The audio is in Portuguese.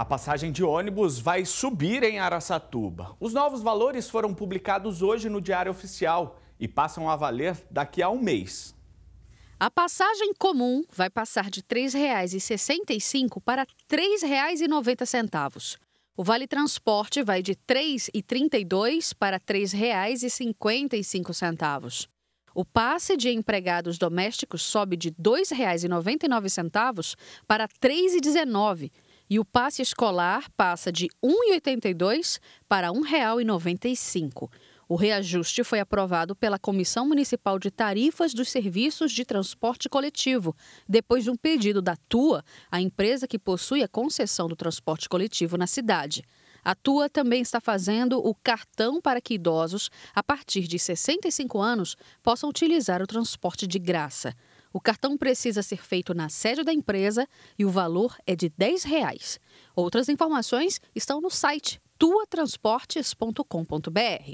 A passagem de ônibus vai subir em Araçatuba. Os novos valores foram publicados hoje no Diário Oficial e passam a valer daqui a um mês. A passagem comum vai passar de R$ 3,65 para R$ 3,90. O Vale Transporte vai de R$ 3,32 para R$ 3,55. O passe de empregados domésticos sobe de R$ 2,99 para R$ 3,19 e o passe escolar passa de R$ 1,82 para R$ 1,95. O reajuste foi aprovado pela Comissão Municipal de Tarifas dos Serviços de Transporte Coletivo, depois de um pedido da TUA, a empresa que possui a concessão do transporte coletivo na cidade. A TUA também está fazendo o cartão para que idosos, a partir de 65 anos, possam utilizar o transporte de graça. O cartão precisa ser feito na sede da empresa e o valor é de R$ Reais. Outras informações estão no site tuatransportes.com.br.